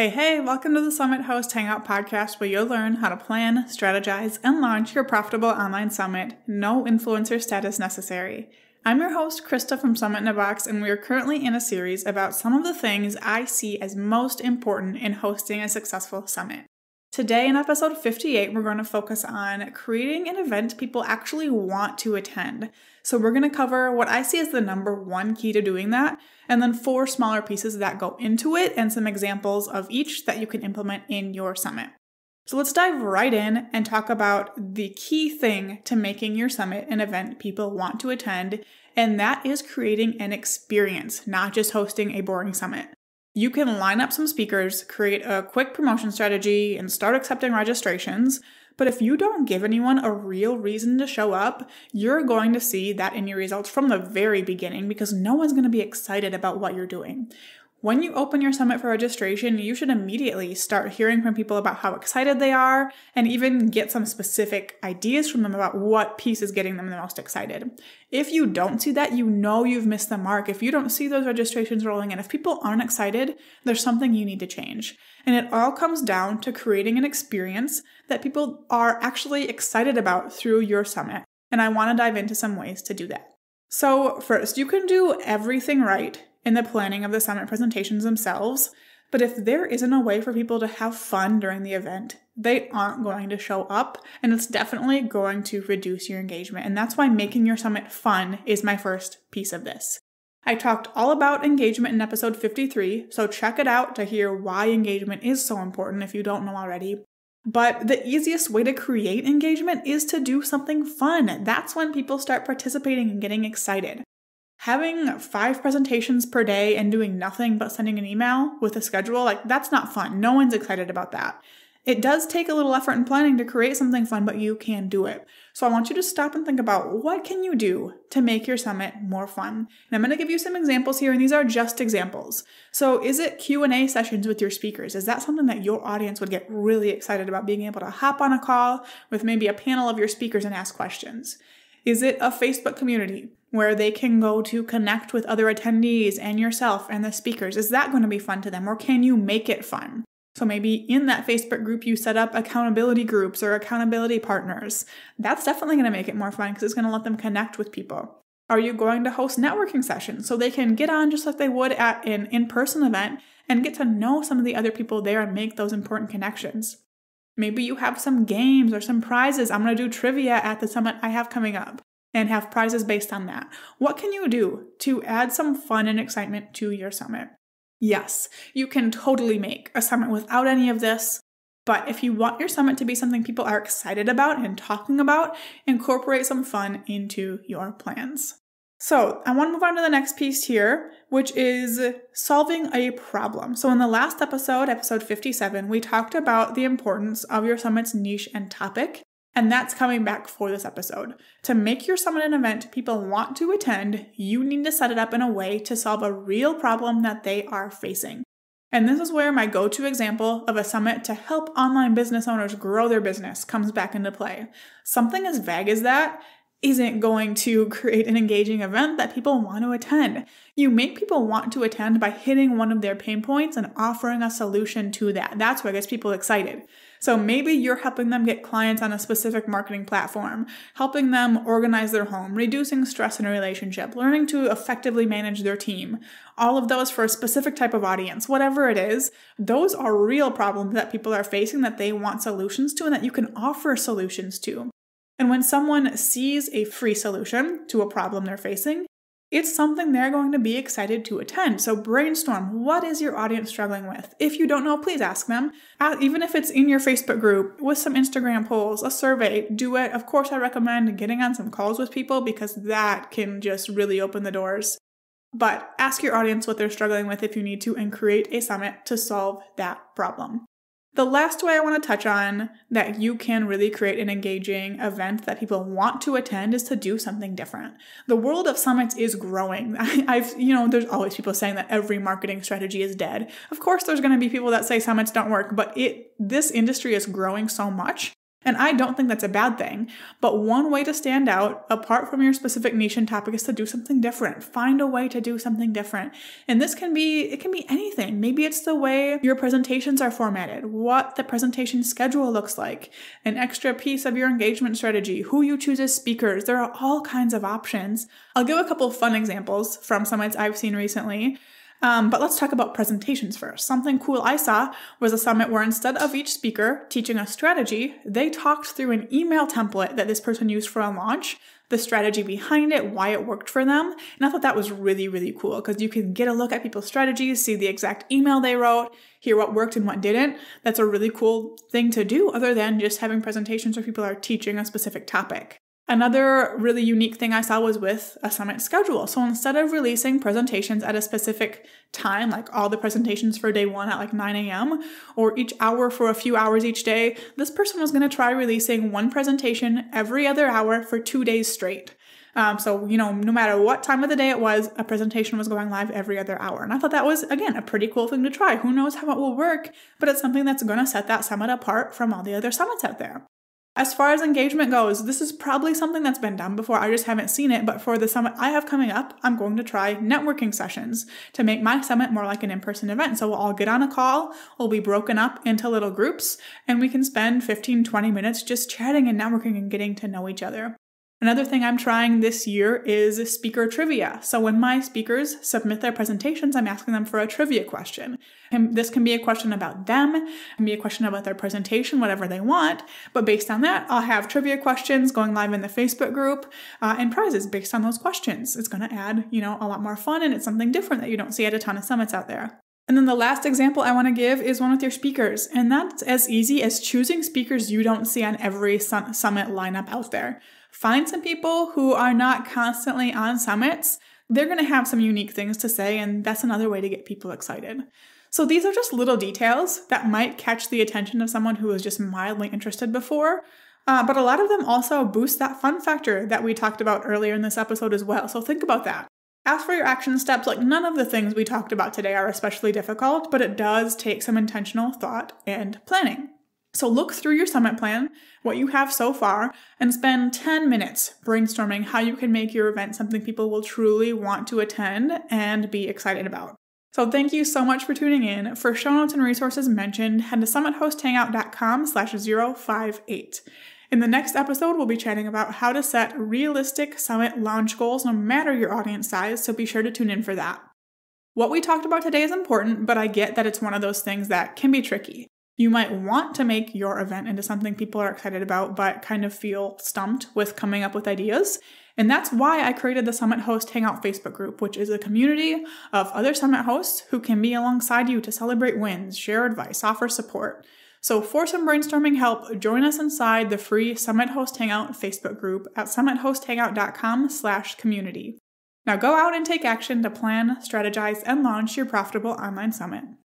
Hey, hey, welcome to the Summit Host Hangout podcast where you'll learn how to plan, strategize, and launch your profitable online summit, no influencer status necessary. I'm your host, Krista from Summit in a Box, and we are currently in a series about some of the things I see as most important in hosting a successful summit. Today, in episode 58, we're going to focus on creating an event people actually want to attend. So, we're going to cover what I see as the number one key to doing that, and then four smaller pieces that go into it, and some examples of each that you can implement in your summit. So, let's dive right in and talk about the key thing to making your summit an event people want to attend, and that is creating an experience, not just hosting a boring summit you can line up some speakers, create a quick promotion strategy, and start accepting registrations. But if you don't give anyone a real reason to show up, you're going to see that in your results from the very beginning because no one's going to be excited about what you're doing. When you open your summit for registration, you should immediately start hearing from people about how excited they are and even get some specific ideas from them about what piece is getting them the most excited. If you don't see that, you know you've missed the mark. If you don't see those registrations rolling in, if people aren't excited, there's something you need to change. And it all comes down to creating an experience that people are actually excited about through your summit. And I want to dive into some ways to do that. So, first, you can do everything right in the planning of the summit presentations themselves. But if there isn't a way for people to have fun during the event, they aren't going to show up, and it's definitely going to reduce your engagement. And that's why making your summit fun is my first piece of this. I talked all about engagement in episode 53, so check it out to hear why engagement is so important if you don't know already. But the easiest way to create engagement is to do something fun. That's when people start participating and getting excited having five presentations per day and doing nothing but sending an email with a schedule, like that's not fun. No one's excited about that. It does take a little effort and planning to create something fun, but you can do it. So I want you to stop and think about what can you do to make your summit more fun. And I'm going to give you some examples here and these are just examples. So is it Q&A sessions with your speakers? Is that something that your audience would get really excited about being able to hop on a call with maybe a panel of your speakers and ask questions? Is it a Facebook community? where they can go to connect with other attendees and yourself and the speakers? Is that going to be fun to them or can you make it fun? So maybe in that Facebook group, you set up accountability groups or accountability partners. That's definitely going to make it more fun because it's going to let them connect with people. Are you going to host networking sessions so they can get on just like they would at an in person event and get to know some of the other people there and make those important connections? Maybe you have some games or some prizes. I'm going to do trivia at the summit I have coming up and have prizes based on that. What can you do to add some fun and excitement to your summit? Yes, you can totally make a summit without any of this. But if you want your summit to be something people are excited about and talking about, incorporate some fun into your plans. So, I want to move on to the next piece here, which is solving a problem. So, in the last episode, episode 57, we talked about the importance of your summit's niche and topic and that's coming back for this episode. To make your summit an event people want to attend, you need to set it up in a way to solve a real problem that they are facing. And this is where my go to example of a summit to help online business owners grow their business comes back into play. Something as vague as that isn't going to create an engaging event that people want to attend. You make people want to attend by hitting one of their pain points and offering a solution to that. That's what gets people excited. So maybe you're helping them get clients on a specific marketing platform, helping them organize their home, reducing stress in a relationship, learning to effectively manage their team. All of those for a specific type of audience, whatever it is, those are real problems that people are facing that they want solutions to and that you can offer solutions to. And when someone sees a free solution to a problem they're facing, it's something they're going to be excited to attend. So brainstorm what is your audience struggling with? If you don't know, please ask them. Even if it's in your Facebook group, with some Instagram polls, a survey, do it. Of course, I recommend getting on some calls with people because that can just really open the doors. But ask your audience what they're struggling with if you need to and create a summit to solve that problem. The last way I want to touch on that you can really create an engaging event that people want to attend is to do something different. The world of summits is growing. I've, you know, there's always people saying that every marketing strategy is dead. Of course, there's going to be people that say summits don't work, but it, this industry is growing so much and I don't think that's a bad thing, but one way to stand out apart from your specific niche and topic is to do something different. Find a way to do something different. And this can be, it can be anything. Maybe it's the way your presentations are formatted, what the presentation schedule looks like, an extra piece of your engagement strategy, who you choose as speakers. There are all kinds of options. I'll give a couple fun examples from summits I've seen recently. Um, but let's talk about presentations first. Something cool I saw was a summit where instead of each speaker teaching a strategy, they talked through an email template that this person used for a launch, the strategy behind it, why it worked for them. And I thought that was really, really cool because you can get a look at people's strategies, see the exact email they wrote, hear what worked and what didn't. That's a really cool thing to do other than just having presentations where people are teaching a specific topic. Another really unique thing I saw was with a summit schedule. So instead of releasing presentations at a specific time, like all the presentations for day one at like 9 a.m., or each hour for a few hours each day, this person was going to try releasing one presentation every other hour for two days straight. Um, so, you know, no matter what time of the day it was, a presentation was going live every other hour. And I thought that was, again, a pretty cool thing to try. Who knows how it will work, but it's something that's going to set that summit apart from all the other summits out there. As far as engagement goes, this is probably something that's been done before. I just haven't seen it. But for the summit I have coming up, I'm going to try networking sessions to make my summit more like an in person event. So we'll all get on a call, we'll be broken up into little groups, and we can spend 15, 20 minutes just chatting and networking and getting to know each other. Another thing I'm trying this year is speaker trivia. So when my speakers submit their presentations, I'm asking them for a trivia question. And this can be a question about them, can be a question about their presentation, whatever they want. But based on that, I'll have trivia questions going live in the Facebook group uh, and prizes based on those questions. It's going to add, you know, a lot more fun and it's something different that you don't see at a ton of summits out there. And then the last example I want to give is one with your speakers. And that's as easy as choosing speakers you don't see on every summit lineup out there. Find some people who are not constantly on summits. They're going to have some unique things to say, and that's another way to get people excited. So these are just little details that might catch the attention of someone who was just mildly interested before. Uh, but a lot of them also boost that fun factor that we talked about earlier in this episode as well. So think about that. Ask for your action steps, like none of the things we talked about today are especially difficult, but it does take some intentional thought and planning. So look through your summit plan, what you have so far, and spend 10 minutes brainstorming how you can make your event something people will truly want to attend and be excited about. So thank you so much for tuning in. For show notes and resources mentioned, head to summithosthangout.com slash 058. In the next episode, we'll be chatting about how to set realistic summit launch goals no matter your audience size, so be sure to tune in for that. What we talked about today is important, but I get that it's one of those things that can be tricky you might want to make your event into something people are excited about, but kind of feel stumped with coming up with ideas. And that's why I created the Summit Host Hangout Facebook group, which is a community of other Summit hosts who can be alongside you to celebrate wins, share advice, offer support. So, for some brainstorming help, join us inside the free Summit Host Hangout Facebook group at summitHostHangout.com/community. Now, go out and take action to plan, strategize, and launch your profitable online summit.